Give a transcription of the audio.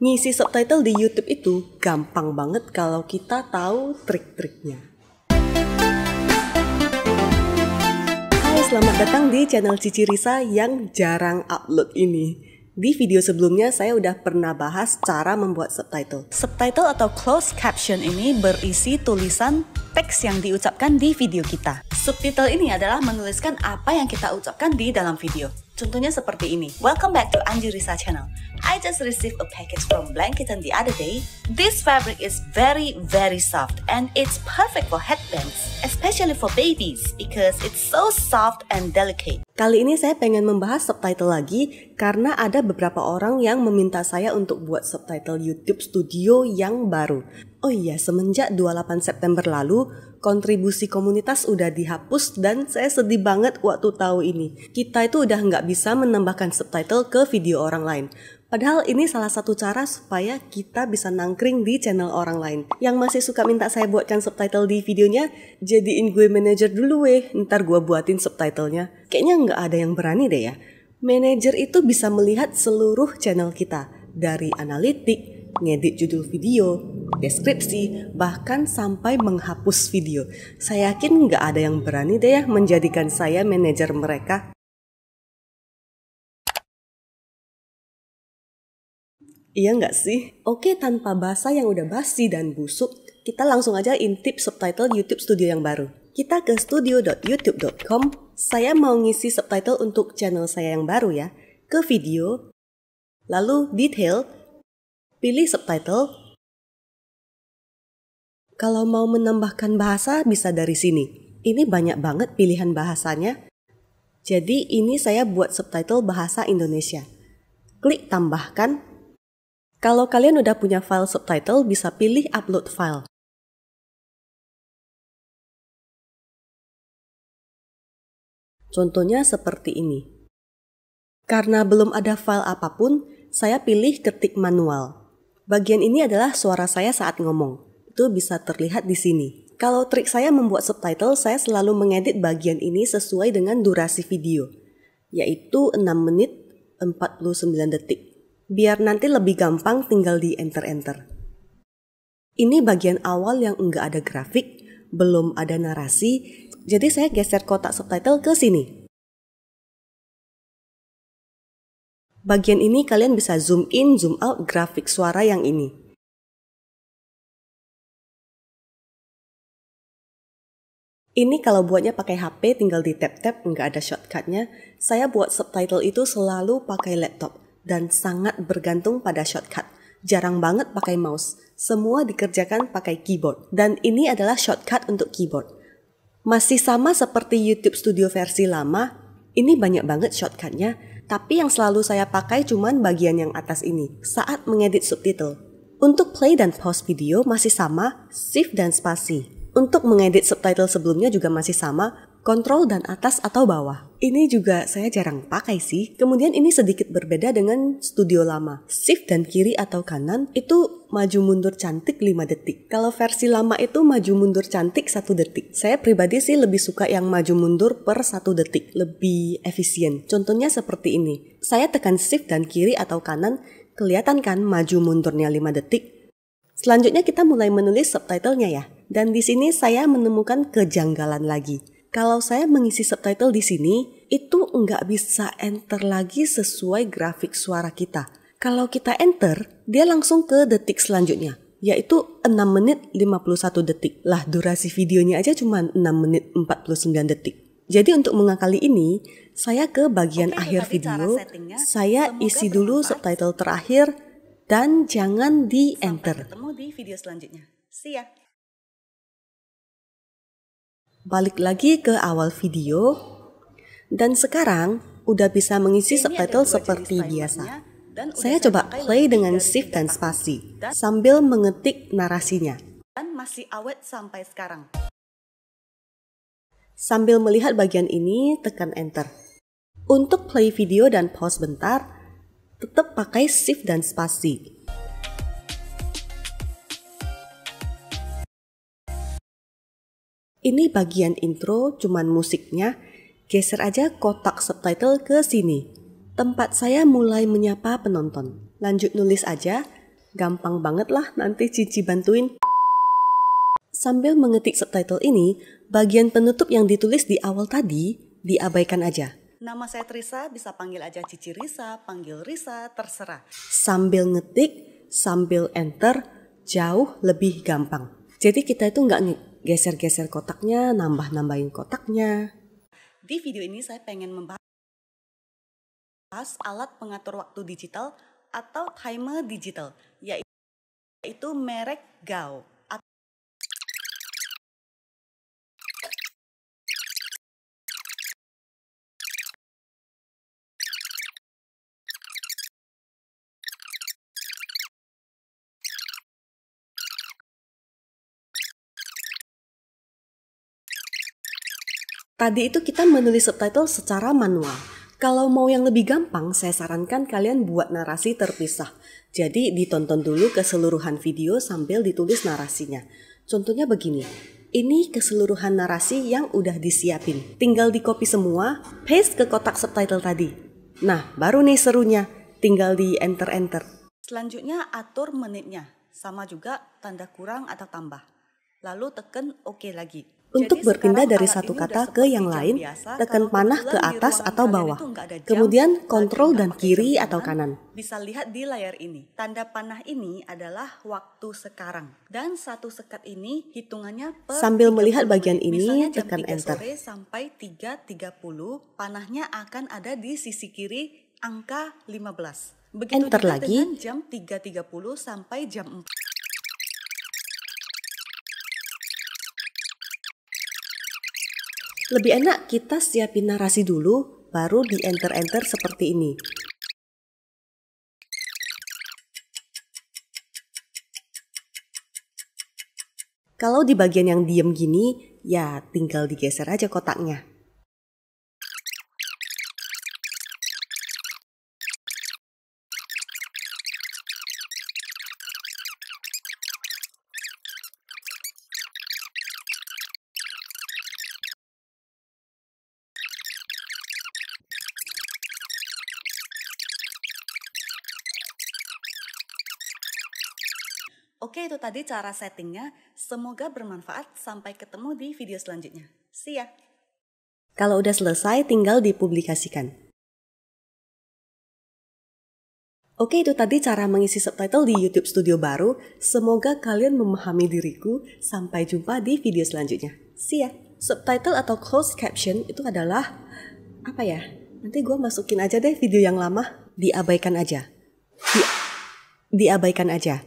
ngisi subtitle di YouTube itu gampang banget kalau kita tahu trik-triknya. Hai, selamat datang di channel Cici Risa yang jarang upload ini. Di video sebelumnya saya udah pernah bahas cara membuat subtitle. Subtitle atau closed caption ini berisi tulisan teks yang diucapkan di video kita. Subtitle ini adalah menuliskan apa yang kita ucapkan di dalam video. Contohnya seperti ini. Welcome back to Risa channel. I just received a package from Blanketon the other day. This fabric is very very soft and it's perfect for headbands, especially for babies because it's so soft and delicate. Kali ini saya pengen membahas subtitle lagi karena ada beberapa orang yang meminta saya untuk buat subtitle YouTube Studio yang baru. Oh iya, semenjak 28 September lalu, kontribusi komunitas udah dihapus dan saya sedih banget waktu tahu ini. Kita itu udah nggak bisa menambahkan subtitle ke video orang lain. Padahal ini salah satu cara supaya kita bisa nangkring di channel orang lain. Yang masih suka minta saya buatkan subtitle di videonya, jadiin gue manager dulu weh, ntar gue buatin subtitlenya. Kayaknya nggak ada yang berani deh ya. Manager itu bisa melihat seluruh channel kita dari analitik, ngedit judul video, deskripsi, bahkan sampai menghapus video. Saya yakin nggak ada yang berani deh ya menjadikan saya manajer mereka. Iya nggak sih? Oke, tanpa bahasa yang udah basi dan busuk, kita langsung aja intip subtitle YouTube Studio yang baru kita ke studio.youtube.com. Saya mau ngisi subtitle untuk channel saya yang baru ya. Ke video, lalu detail, pilih subtitle. Kalau mau menambahkan bahasa bisa dari sini. Ini banyak banget pilihan bahasanya. Jadi ini saya buat subtitle bahasa Indonesia. Klik tambahkan. Kalau kalian udah punya file subtitle bisa pilih upload file. Contohnya seperti ini. Karena belum ada file apapun, saya pilih ketik manual. Bagian ini adalah suara saya saat ngomong. Itu bisa terlihat di sini. Kalau trik saya membuat subtitle, saya selalu mengedit bagian ini sesuai dengan durasi video, yaitu 6 menit 49 detik. Biar nanti lebih gampang tinggal di enter-enter. Ini bagian awal yang enggak ada grafik, belum ada narasi, jadi saya geser kotak subtitle ke sini. Bagian ini kalian bisa zoom in, zoom out grafik suara yang ini. Ini kalau buatnya pakai HP tinggal di tap-tap, nggak ada shortcutnya. Saya buat subtitle itu selalu pakai laptop dan sangat bergantung pada shortcut. Jarang banget pakai mouse. Semua dikerjakan pakai keyboard. Dan ini adalah shortcut untuk keyboard. Masih sama seperti YouTube Studio versi lama, ini banyak banget shortcutnya, tapi yang selalu saya pakai cuman bagian yang atas ini, saat mengedit subtitle. Untuk play dan pause video masih sama, shift dan spasi. Untuk mengedit subtitle sebelumnya juga masih sama, kontrol dan atas atau bawah. Ini juga saya jarang pakai sih. Kemudian ini sedikit berbeda dengan studio lama. Shift dan kiri atau kanan itu maju mundur cantik 5 detik. Kalau versi lama itu maju mundur cantik 1 detik. Saya pribadi sih lebih suka yang maju mundur per 1 detik, lebih efisien. Contohnya seperti ini. Saya tekan shift dan kiri atau kanan, kelihatan kan maju mundurnya 5 detik. Selanjutnya kita mulai menulis subtitlenya ya. Dan di sini saya menemukan kejanggalan lagi kalau saya mengisi subtitle di sini, itu nggak bisa enter lagi sesuai grafik suara kita. Kalau kita enter, dia langsung ke detik selanjutnya, yaitu 6 menit 51 detik. Lah durasi videonya aja cuma 6 menit 49 detik. Jadi untuk mengakali ini, saya ke bagian Oke, akhir video, saya isi dulu subtitle terakhir dan jangan di enter. Sampai ketemu di video selanjutnya. See ya. Balik lagi ke awal video. Dan sekarang udah bisa mengisi subtitle seperti biasa. Saya coba play dengan shift dan spasi sambil mengetik narasinya. Dan masih awet sampai sekarang. Sambil melihat bagian ini, tekan enter. Untuk play video dan pause bentar, tetap pakai shift dan spasi. Ini bagian intro, cuman musiknya. Geser aja kotak subtitle ke sini. Tempat saya mulai menyapa penonton. Lanjut nulis aja. Gampang banget lah nanti Cici bantuin. Sambil mengetik subtitle ini, bagian penutup yang ditulis di awal tadi diabaikan aja. Nama saya Trisa, bisa panggil aja Cici Risa, panggil Risa, terserah. Sambil ngetik, sambil enter, jauh lebih gampang. Jadi kita itu nggak geser-geser kotaknya, nambah-nambahin kotaknya. Di video ini saya pengen membahas alat pengatur waktu digital atau timer digital, yaitu merek Gao. Tadi itu kita menulis subtitle secara manual. Kalau mau yang lebih gampang, saya sarankan kalian buat narasi terpisah. Jadi ditonton dulu keseluruhan video sambil ditulis narasinya. Contohnya begini, ini keseluruhan narasi yang udah disiapin. Tinggal di copy semua, paste ke kotak subtitle tadi. Nah, baru nih serunya, tinggal di enter-enter. Selanjutnya atur menitnya, sama juga tanda kurang atau tambah. Lalu tekan OK lagi untuk berpindah dari satu kata ke yang lain, tekan panah ke atas atau bawah, kemudian kontrol dan kiri atau kanan. Bisa lihat di layar ini, tanda panah ini adalah waktu sekarang. Dan satu sekat ini hitungannya per Sambil melihat bagian ini, tekan enter. sampai 3.30, panahnya akan ada di sisi kiri angka 15. Begitu enter lagi. jam 3.30 sampai jam 4. Lebih enak kita siapin narasi dulu, baru di enter-enter seperti ini. Kalau di bagian yang diem gini, ya tinggal digeser aja kotaknya. Oke, itu tadi cara settingnya. Semoga bermanfaat. Sampai ketemu di video selanjutnya. See ya! Kalau udah selesai, tinggal dipublikasikan. Oke, itu tadi cara mengisi subtitle di YouTube Studio baru. Semoga kalian memahami diriku. Sampai jumpa di video selanjutnya. See ya! Subtitle atau closed caption itu adalah apa ya? Nanti gue masukin aja deh video yang lama. Diabaikan aja. Di, diabaikan aja.